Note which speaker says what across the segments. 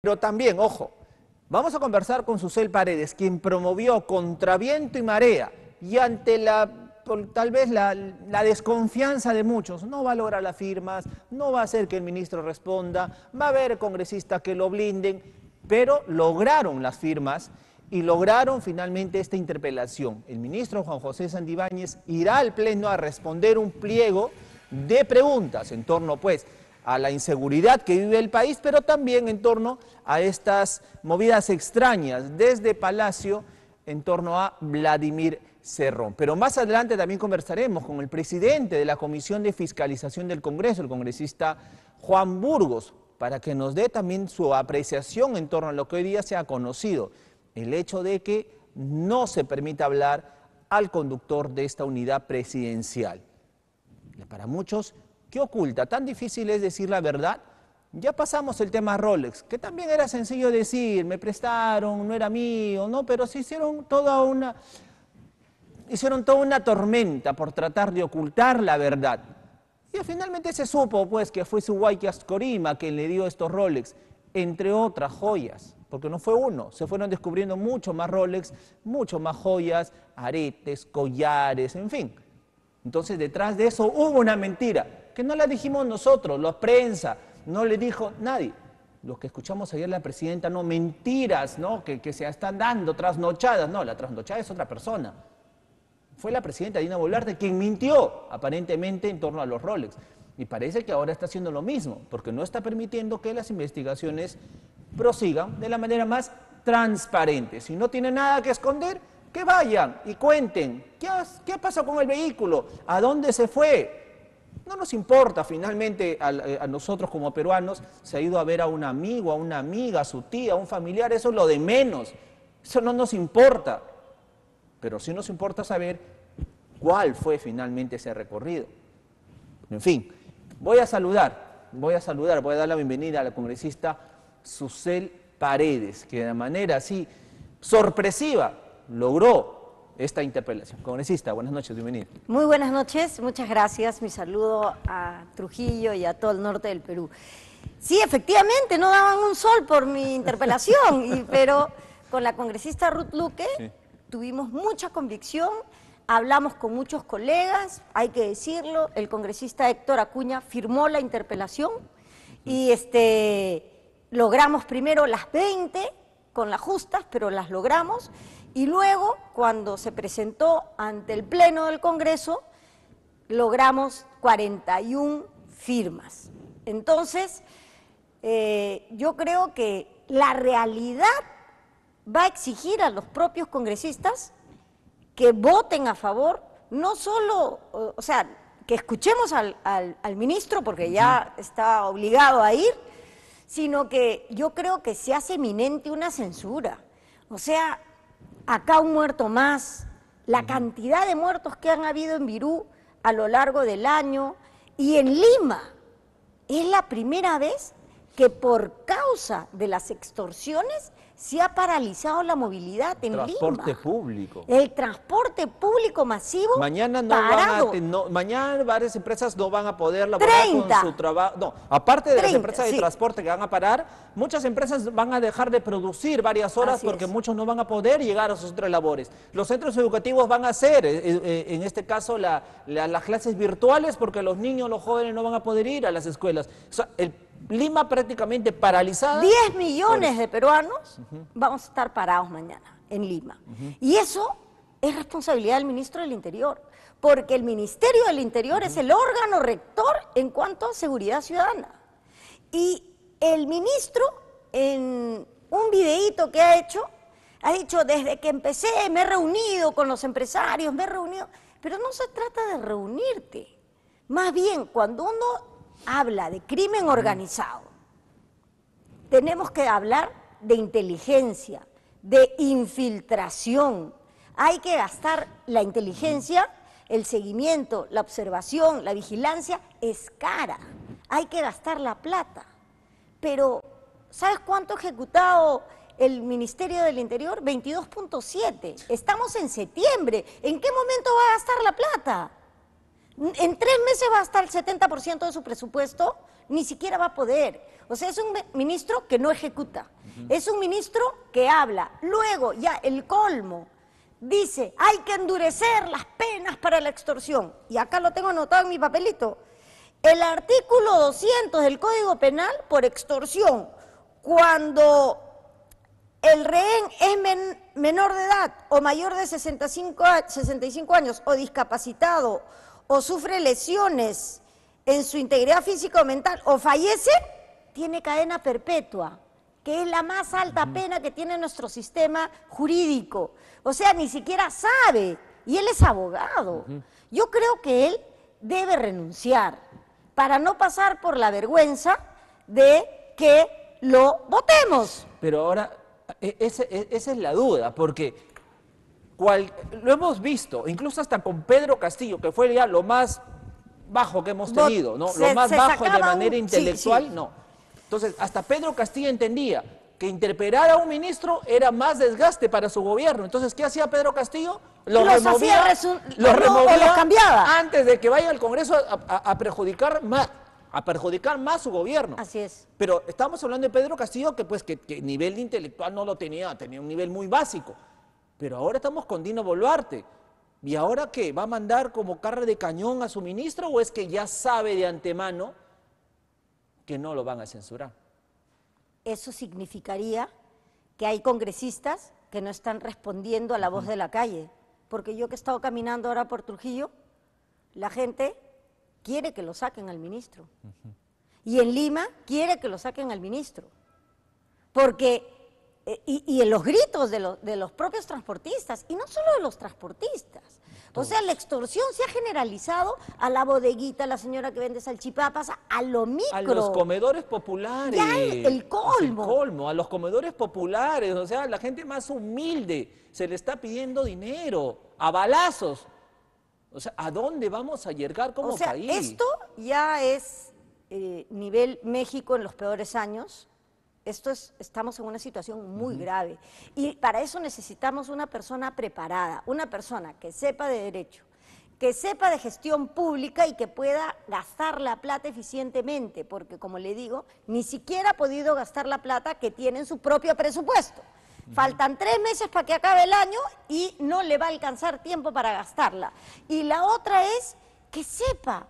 Speaker 1: Pero también, ojo, vamos a conversar con Susel Paredes, quien promovió contra viento y marea y ante la tal vez la, desconfianza de muchos, no va a lograr las firmas, no va a hacer que el ministro responda, va a haber congresistas que lo blinden, pero lograron las firmas y lograron finalmente esta interpelación. El ministro Juan José Sandibáñez irá al Pleno a responder un pliego de preguntas en torno pues a la inseguridad que vive el país, pero también en torno a estas movidas extrañas desde Palacio en torno a Vladimir Cerrón. Pero más adelante también conversaremos con el presidente de la Comisión de Fiscalización del Congreso, el congresista Juan Burgos, para que nos dé también su apreciación en torno a lo que hoy día se ha conocido, el hecho de que no se permita hablar al conductor de esta unidad presidencial. Para muchos ¿Qué oculta? Tan difícil es decir la verdad. Ya pasamos el tema Rolex, que también era sencillo decir, me prestaron, no era mío, no, pero se hicieron toda una hicieron toda una tormenta por tratar de ocultar la verdad. Y finalmente se supo pues que fue su Huaycas Corima quien le dio estos Rolex, entre otras joyas, porque no fue uno, se fueron descubriendo mucho más Rolex, mucho más joyas, aretes, collares, en fin. Entonces detrás de eso hubo una mentira que no la dijimos nosotros, la prensa, no le dijo nadie. Lo que escuchamos ayer la presidenta, no, mentiras, ¿no? Que, se están dando trasnochadas. No, la trasnochada es otra persona. Fue la presidenta Dina Boluarte quien mintió, aparentemente, en torno a los Rolex. Y parece que ahora está haciendo lo mismo, porque no está permitiendo que las investigaciones prosigan de la manera más transparente. Si no tiene nada que esconder, que vayan y cuenten. ¿Qué qué ha con el vehículo? ¿A dónde se fue? No nos importa, finalmente eh, a, nosotros como peruanos se ha ido a ver a un amigo, a una amiga, a su tía, a un familiar, eso es lo de menos. Eso no nos importa. Pero sí nos importa saber cuál fue finalmente ese recorrido. En fin, voy a saludar, voy a saludar, voy a dar la bienvenida a la congresista Susel Paredes, que de manera así sorpresiva logró esta interpelación. Congresista, buenas noches, bienvenido.
Speaker 2: Muy buenas noches, muchas gracias. Mi saludo a Trujillo y a todo el norte del Perú. Sí, efectivamente, no daban un sol por mi interpelación, pero con la congresista Ruth Luque tuvimos mucha convicción, hablamos con muchos colegas, hay que decirlo, el congresista Héctor Acuña firmó la interpelación y este, logramos primero las 20 con las justas, pero las logramos. Y luego, cuando se presentó ante el Pleno del Congreso, logramos 41 firmas. Entonces, eh, yo creo que la realidad va a exigir a los propios congresistas que voten a favor, no solo, o sea, que escuchemos al, al ministro, porque ya está obligado a ir, sino que yo creo que se hace eminente una censura. O sea, acá un muerto más, la cantidad de muertos que han habido en Virú a lo largo del año y en Lima. Es la primera vez que por causa de las extorsiones se ha paralizado la movilidad en El transporte
Speaker 1: público.
Speaker 2: El transporte público masivo mañana no a,
Speaker 1: mañana varias empresas no van a poder laborar con su trabajo. No, aparte de las empresas de transporte que van a parar, muchas empresas van a dejar de producir varias horas porque muchos no van a poder llegar a sus otras labores. Los centros educativos van a hacer, eh, eh, eh, en este caso, las clases virtuales porque los niños, los jóvenes no van a poder ir a las escuelas. Lima prácticamente paralizada. 10 millones de peruanos
Speaker 2: vamos a estar parados mañana en Lima. Y eso es responsabilidad del ministro del Interior, porque el Ministerio del Interior es el órgano rector en cuanto a seguridad ciudadana. Y el ministro, en un videíto que ha hecho, ha dicho, desde que empecé me he reunido con los empresarios, me he reunido, pero no se trata de reunirte. Más bien, cuando uno habla de crimen organizado, tenemos que hablar de inteligencia, de infiltración. Hay que gastar la inteligencia, el seguimiento, la observación, la vigilancia es cara. Hay que gastar la plata. Pero, ¿sabes cuánto ha ejecutado el Ministerio del Interior? 22.7. Estamos en septiembre. ¿En qué momento va a gastar la plata? en tres meses va a estar el 70% de su presupuesto, ni siquiera va a poder. O sea, es un ministro que no ejecuta, es un ministro que habla. Luego, ya el colmo, dice, hay que endurecer las penas para la extorsión. Y acá lo tengo anotado en mi papelito. El artículo 200 del Código Penal por extorsión, cuando el rehén es menor de edad o mayor de 65, 65 años o discapacitado o sufre lesiones en su integridad física o mental o fallece, tiene cadena perpetua, que es la más alta pena que tiene nuestro sistema jurídico. O sea, ni siquiera sabe. Y él es abogado. Yo creo que él debe renunciar para no pasar por la vergüenza de que lo votemos.
Speaker 1: Pero ahora, e, esa, e, esa es la duda, porque lo hemos visto, incluso hasta con Pedro Castillo, que fue ya lo más bajo que hemos tenido, lo más bajo de manera intelectual, no. Entonces, hasta Pedro Castillo entendía que interpelar a un ministro era más desgaste para su gobierno. Entonces, ¿qué hacía Pedro Castillo? Lo los removía, removía cambiaba. antes de que vaya al Congreso a, perjudicar más a perjudicar más su gobierno. Así es. Pero estamos hablando de Pedro Castillo que pues que, que nivel intelectual no lo tenía, tenía un nivel muy básico. Pero ahora estamos con Dino Boluarte. ¿Y ahora qué? ¿Va a mandar como carre de cañón a su ministro o es que ya sabe de antemano que no lo van a censurar?
Speaker 2: Eso significaría que hay congresistas que no están respondiendo a la voz de la calle. Porque yo que he estado caminando ahora por Trujillo, la gente quiere que lo saquen al ministro. Y en Lima quiere que lo saquen al ministro. Porque eh, y, en los gritos de, de, los propios transportistas, y no solo de los transportistas. O sea, la extorsión se ha generalizado a la bodeguita, a la señora que vende salchipapas, a lo micro. A los
Speaker 1: comedores populares. Ya el, el pues colmo. El colmo, a los comedores populares. O sea, a la gente más humilde se le está pidiendo dinero, a balazos. O sea, ¿a dónde vamos a llegar como o sea, país? Esto
Speaker 2: ya es eh, nivel México en los peores años esto estamos en una situación muy grave. Y para eso necesitamos una persona preparada, una persona que sepa de derecho, que sepa de gestión pública y que pueda gastar la plata eficientemente, porque como le digo, ni siquiera ha podido gastar la plata que tiene en su propio presupuesto. Faltan tres meses para que acabe el año y no le va a alcanzar tiempo para gastarla. Y la otra es que sepa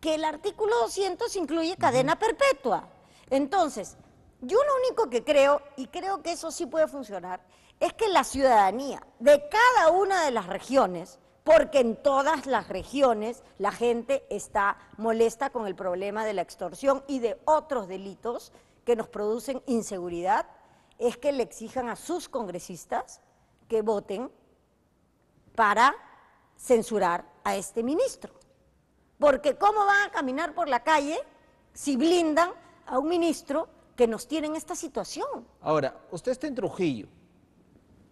Speaker 2: que el artículo 200 incluye cadena perpetua. Entonces, yo lo único que creo, y creo que eso sí puede funcionar, es que la ciudadanía de cada una de las regiones, porque en todas las regiones la gente está molesta con el problema de la extorsión y de otros delitos que nos producen inseguridad, es que le exijan a sus congresistas que voten para censurar a este ministro. Porque ¿cómo van a caminar por la calle si blindan a un ministro que nos tienen esta situación.
Speaker 1: Ahora, usted está en Trujillo,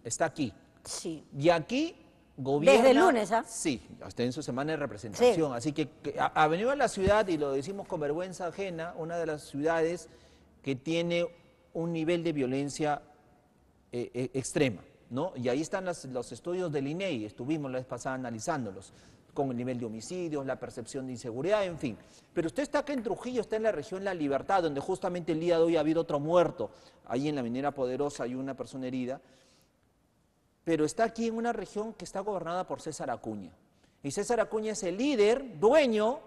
Speaker 1: está aquí. Sí. Y aquí gobierna... Desde el lunes, ¿ah? Sí, está en su semana de representación. Así que, ha, venido a la ciudad, y lo decimos con vergüenza ajena, una de las ciudades que tiene un nivel de violencia eh, eh, extrema. ¿no? Y ahí están los estudios del INEI, e estuvimos la vez pasada analizándolos con el nivel de homicidios, la percepción de inseguridad, en fin. Pero usted está acá en Trujillo, está en la región La Libertad, donde justamente el día de hoy ha habido otro muerto. Ahí en la minera Poderosa hay una persona herida. Pero está aquí en una región que está gobernada por César Acuña. Y César Acuña es el líder, dueño,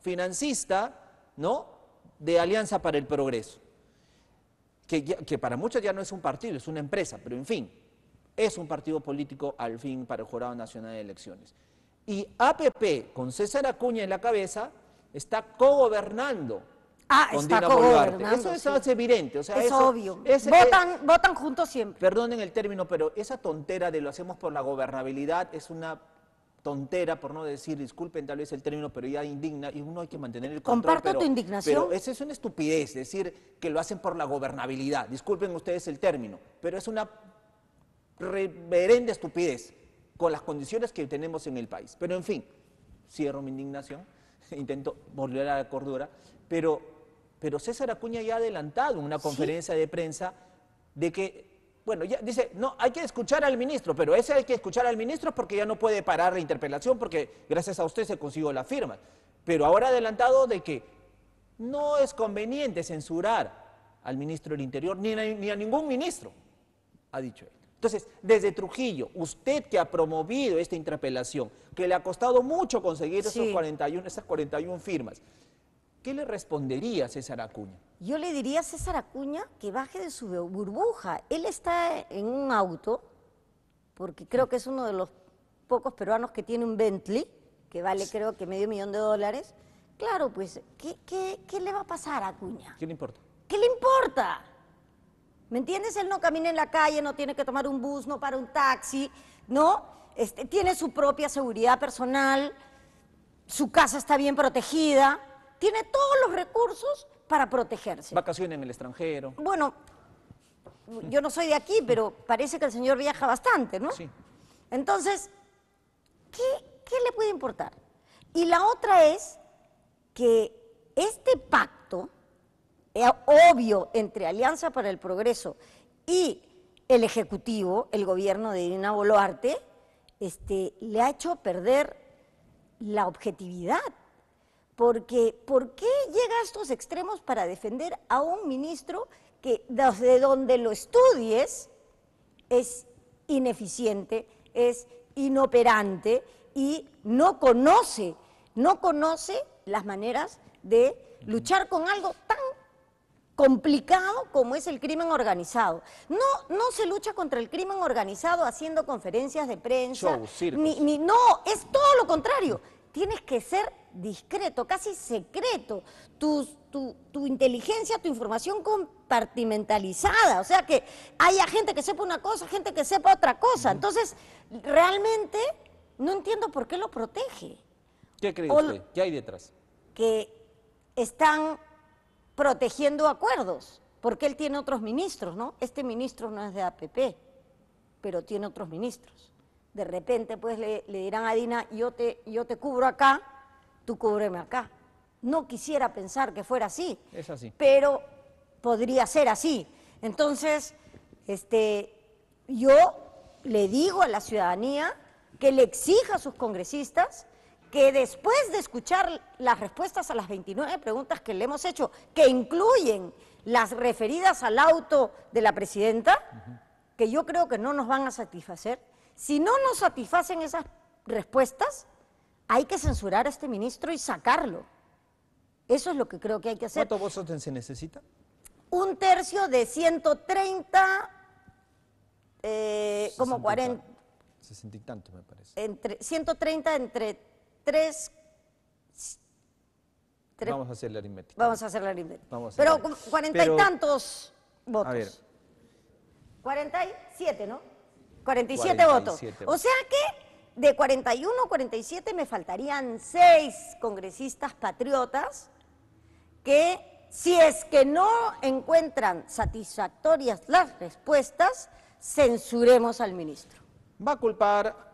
Speaker 1: financista, ¿no? De Alianza para el Progreso. que para muchos ya no es un partido, es una empresa, pero en fin, es un partido político al fin para el Jurado Nacional de Elecciones. Y APP, con César Acuña en la cabeza, está cogobernando
Speaker 2: Ah, con está cogobernando. Eso es,
Speaker 1: evidente. es obvio. Eh, votan, juntos siempre. Perdonen el término, pero esa tontera de lo hacemos por la gobernabilidad es una tontera, por no decir, disculpen tal vez el término, pero ya indigna, y uno hay que mantener el control. Comparto tu indignación. Pero esa es una estupidez, decir que lo hacen por la gobernabilidad. Disculpen ustedes el término, pero es una reverenda estupidez con las condiciones que tenemos en el país. Pero en fin, cierro mi indignación, intento volver a la cordura, pero, pero César Acuña ya ha adelantado en una conferencia de prensa de que, bueno, ya dice, no, hay que escuchar al ministro, pero ese hay que escuchar al ministro porque ya no puede parar la interpelación porque gracias a usted se consiguió la firma. Pero ahora ha adelantado de que no es conveniente censurar al ministro del Interior ni a ningún ministro, ha dicho él. Entonces, desde Trujillo, usted que ha promovido esta interpelación, que le ha costado mucho conseguir esas 41 firmas, ¿qué le respondería a César Acuña?
Speaker 2: Yo le diría a César Acuña que baje de su burbuja. Él está en un auto, porque creo que es uno de los pocos peruanos que tiene un Bentley, que vale creo que medio millón de dólares. Claro, pues, ¿qué, qué le va a pasar a Acuña? ¿Qué le importa? ¿Qué le importa? ¿Me entiendes? Él no camina en la calle, no tiene que tomar un bus, no para un taxi, ¿no? Este, tiene su propia seguridad personal, su casa está bien protegida, tiene todos los recursos para protegerse.
Speaker 1: Vacaciones en el extranjero.
Speaker 2: Bueno, yo no soy de aquí, pero parece que el señor viaja bastante, ¿no? Sí. Entonces, ¿qué, qué le puede importar? Y la otra es que este pacto eh, obvio entre Alianza para el Progreso y el Ejecutivo, el gobierno de Irina Boluarte, este, le ha hecho perder la objetividad. Porque, ¿por qué llega a estos extremos para defender a un ministro que desde donde lo estudies es ineficiente, es inoperante y no conoce, no conoce las maneras de luchar con algo complicado como es el crimen organizado. No, no se lucha contra el crimen organizado haciendo conferencias de prensa. ni, no, es todo lo contrario. Tienes que ser discreto, casi secreto. Tu, tu, tu, inteligencia, tu información compartimentalizada. O sea que haya gente que sepa una cosa, gente que sepa otra cosa. Entonces, realmente no entiendo por qué lo protege.
Speaker 1: ¿Qué cree usted? ¿Qué hay detrás?
Speaker 2: Que están protegiendo acuerdos, porque él tiene otros ministros, ¿no? Este ministro no es de APP, pero tiene otros ministros. De repente, pues le, dirán a Dina, yo te, yo te cubro acá, tú cúbreme acá. No quisiera pensar que fuera así. así. Pero podría ser así. Entonces, este, yo le digo a la ciudadanía que le exija a sus congresistas que después de escuchar las respuestas a las 29 preguntas que le hemos hecho, que incluyen las referidas al auto de la presidenta, que yo creo que no nos van a satisfacer, si no nos satisfacen esas respuestas, hay que censurar a este ministro y sacarlo. Eso es lo que creo que hay que hacer. ¿Cuántos votos se necesita? Un tercio de 130, eh, como 40.
Speaker 1: 60 y tanto, me parece.
Speaker 2: Entre, 130 entre 3... Vamos
Speaker 1: a hacer la aritmética. Vamos
Speaker 2: a hacer la aritmética. Pero cuarenta y tantos votos. A ver. 47, ¿no? 47, votos. votos. O sea que de 41 a 47 me faltarían seis congresistas patriotas que si es que no encuentran satisfactorias las respuestas, censuremos al ministro. Va a culpar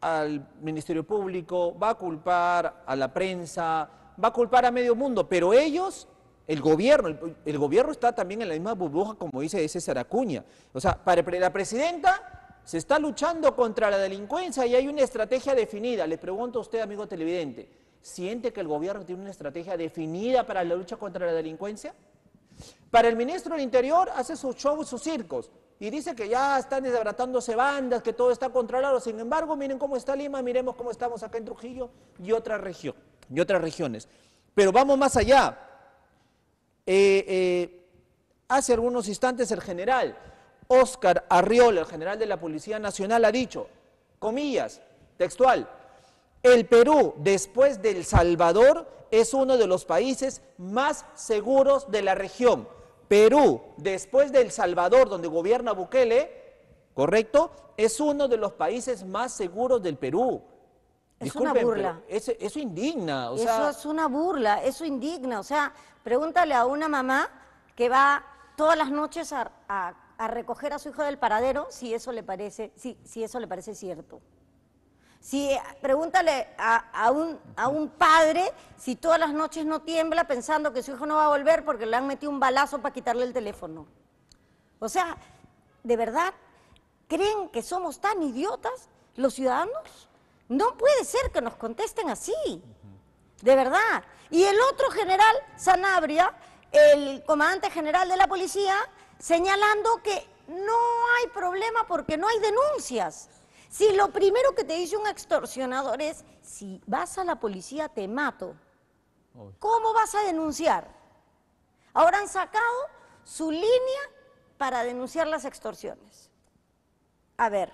Speaker 2: al
Speaker 1: Ministerio Público, va a culpar a la prensa, va a culpar a medio mundo, pero ellos, el gobierno, el, gobierno está también en la misma burbuja como dice ese Saracuña. O sea, para la presidenta se está luchando contra la delincuencia y hay una estrategia definida. Le pregunto a usted, amigo televidente, ¿siente que el gobierno tiene una estrategia definida para la lucha contra la delincuencia? Para el ministro del Interior hace sus shows, sus circos. Y dice que ya están desabratándose bandas, que todo está controlado. Sin embargo, miren cómo está Lima, miremos cómo estamos acá en Trujillo y otra región, y otras regiones. Pero vamos más allá. Eh, eh, hace algunos instantes el general Oscar Arriola, el general de la Policía Nacional, ha dicho, comillas, textual, el Perú, después del Salvador, es uno de los países más seguros de la región. Perú, después de El Salvador, donde gobierna Bukele, ¿correcto? Es uno de los países más seguros del Perú. Es una burla. Eso, indigna. eso
Speaker 2: es una burla, eso indigna. O sea, pregúntale a una mamá que va todas las noches a, recoger a su hijo del paradero si eso le parece, si eso le parece cierto. Si eh, pregúntale a, a, un, padre si todas las noches no tiembla pensando que su hijo no va a volver porque le han metido un balazo para quitarle el teléfono. O sea, ¿de verdad creen que somos tan idiotas los ciudadanos? No puede ser que nos contesten así. De verdad. Y el otro general, Sanabria, el comandante general de la policía, señalando que no hay problema porque no hay denuncias. Si lo primero que te dice un extorsionador es, si vas a la policía te mato, ¿cómo vas a denunciar? Ahora han sacado su línea para denunciar las extorsiones. A ver,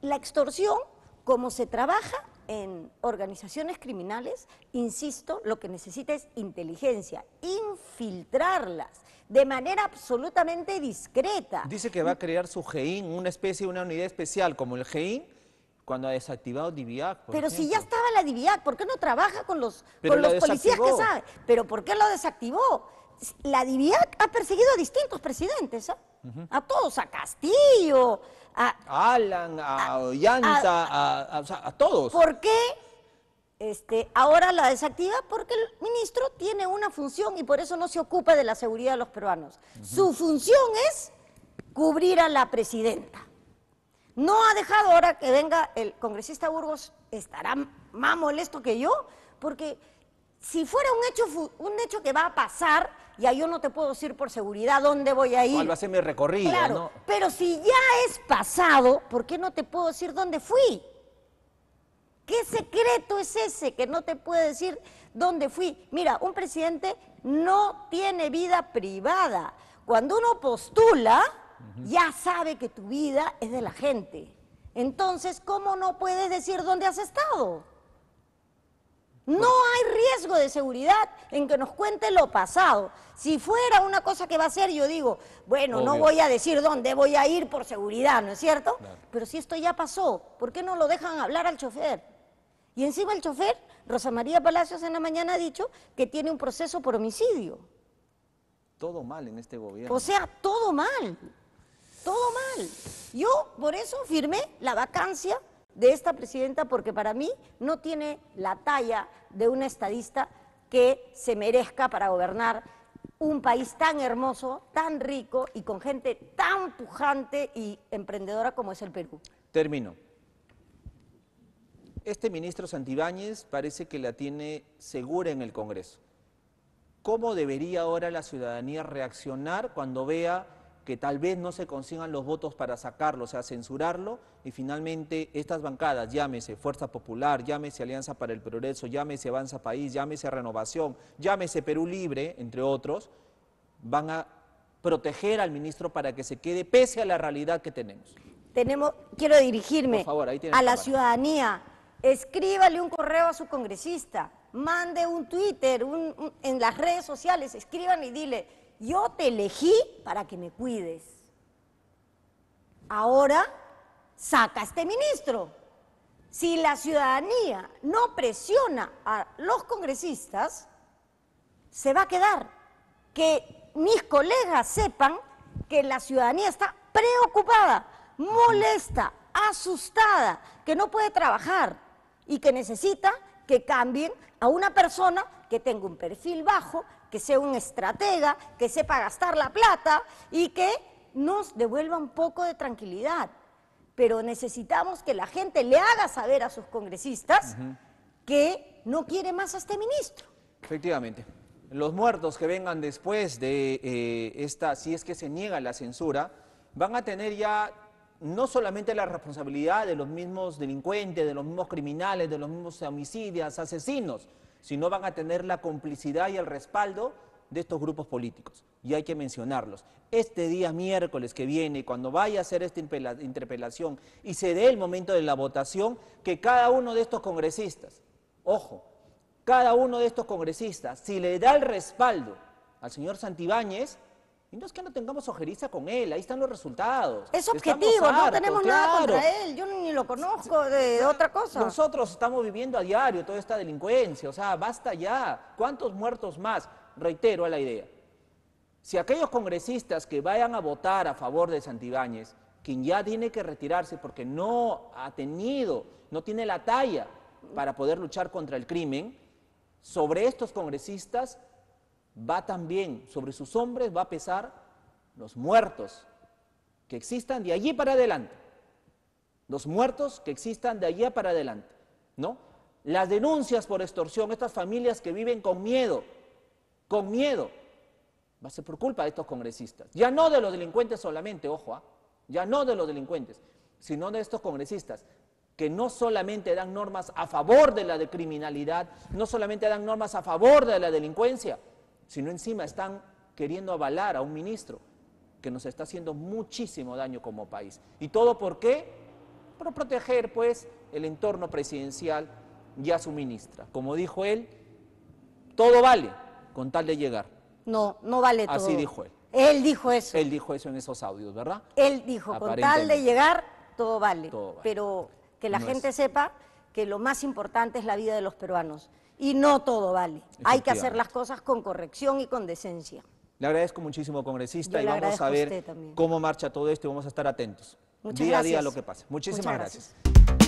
Speaker 2: la extorsión, como se trabaja en organizaciones criminales, insisto, lo que necesita es inteligencia, infiltrarlas de manera absolutamente discreta.
Speaker 1: Dice que va a crear su GEIN, una especie, una unidad especial como el GEIN, cuando ha desactivado DIVIAC. Pero si ya
Speaker 2: estaba la DIVIAC, ¿por qué no trabaja con los, los policías que sabe? Pero ¿por qué lo desactivó? La DIVIAC ha perseguido a distintos presidentes, ¿eh? a todos, a
Speaker 1: Castillo, a... Alan, a, Ollanta, a, a, a
Speaker 2: todos. ¿Por qué este, ahora la desactiva porque el ministro tiene una función y por eso no se ocupa de la seguridad de los peruanos. Su función es cubrir a la presidenta. No ha dejado ahora que venga el congresista Burgos, estará más molesto que yo, porque si fuera un hecho, un hecho que va a pasar, ya yo no te puedo decir por seguridad dónde voy a ir. ¿Cuál
Speaker 1: va mi recorrido? Claro,
Speaker 2: pero si ya es pasado, ¿por qué no te puedo decir dónde fui? ¿Qué secreto es ese que no te puede decir dónde fui? Mira, un presidente no tiene vida privada. Cuando uno postula, ya sabe que tu vida es de la gente. Entonces, ¿cómo no puedes decir dónde has estado? No hay riesgo de seguridad en que nos cuente lo pasado. Si fuera una cosa que va a ser, yo digo, bueno, no voy a decir dónde voy a ir por seguridad, ¿no es cierto? Pero si esto ya pasó, ¿por qué no lo dejan hablar al chofer? Y encima el chofer, Rosa María Palacios en la mañana ha dicho que tiene un proceso por homicidio.
Speaker 1: Todo mal en este gobierno. O
Speaker 2: sea, todo mal. Todo mal. Yo por eso firmé la vacancia de esta presidenta porque para mí no tiene la talla de una estadista que se merezca para gobernar un país tan hermoso, tan rico y con gente tan pujante y emprendedora como es el Perú.
Speaker 1: Termino. Este ministro Santibáñez parece que la tiene segura en el Congreso. ¿Cómo debería ahora la ciudadanía reaccionar cuando vea que tal vez no se consigan los votos para sacarlo, o sea, censurarlo, y finalmente estas bancadas, llámese Fuerza Popular, llámese Alianza para el Progreso, llámese Avanza País, llámese Renovación, llámese Perú Libre, entre otros, van a proteger al ministro para que se quede pese a la realidad que tenemos. Tenemos, quiero dirigirme a la
Speaker 2: ciudadanía, escríbale un correo a su congresista, mande un Twitter, en las redes sociales, escriban y dile, yo te elegí para que me cuides. Ahora saca a este ministro. Si la ciudadanía no presiona a los congresistas, se va a quedar. Que mis colegas sepan que la ciudadanía está preocupada, molesta, asustada, que no puede trabajar y que necesita que cambien a una persona que tenga un perfil bajo, que sea un estratega, que sepa gastar la plata y que nos devuelva un poco de tranquilidad. Pero necesitamos que la gente le haga saber a sus congresistas que no quiere más a este ministro.
Speaker 1: Efectivamente. Los muertos que vengan después de eh, esta, si es que se niega la censura, van a tener ya no solamente la responsabilidad de los mismos delincuentes, de los mismos criminales, de los mismos homicidios, asesinos, sino van a tener la complicidad y el respaldo de estos grupos políticos. Y hay que mencionarlos. Este día miércoles que viene, cuando vaya a hacer esta interpelación y se dé el momento de la votación, que cada uno de estos congresistas, ojo, cada uno de estos congresistas, si le da el respaldo al señor Santibáñez, y no es que no tengamos ojeriza con él, ahí están los resultados. Es objetivo, no tenemos nada contra
Speaker 2: él, yo ni lo conozco de otra cosa.
Speaker 1: Nosotros estamos viviendo a diario toda esta delincuencia, o sea, basta ya. ¿Cuántos muertos más? Reitero a la idea. Si aquellos congresistas que vayan a votar a favor de Santibáñez, quien ya tiene que retirarse porque no ha tenido, no tiene la talla para poder luchar contra el crimen, sobre estos congresistas va también sobre sus hombres, va a pesar los muertos que existan de allí para adelante. Los muertos que existan de allí para adelante, ¿no? Las denuncias por extorsión, estas familias que viven con miedo, con miedo, va a ser por culpa de estos congresistas. Ya no de los delincuentes solamente, ojo, ¿ah? ya no de los delincuentes, sino de estos congresistas que no solamente dan normas a favor de la criminalidad, no solamente dan normas a favor de la delincuencia, sino encima están queriendo avalar a un ministro que nos está haciendo muchísimo daño como país. ¿Y todo por qué? para proteger, pues, el entorno presidencial y a su ministra. Como dijo él, todo vale con tal de llegar.
Speaker 2: No, no vale todo. Así dijo
Speaker 1: él. Él dijo eso. Él dijo eso en esos audios, ¿verdad?
Speaker 2: Él dijo, con tal de llegar, todo vale. Pero que la gente sepa que lo más importante es la vida de los peruanos y no todo vale. Hay que hacer las cosas con corrección y con decencia.
Speaker 1: Le agradezco muchísimo, congresista, y vamos a ver cómo marcha todo esto y vamos a estar atentos.
Speaker 2: día a día lo que pase. Muchísimas
Speaker 1: gracias.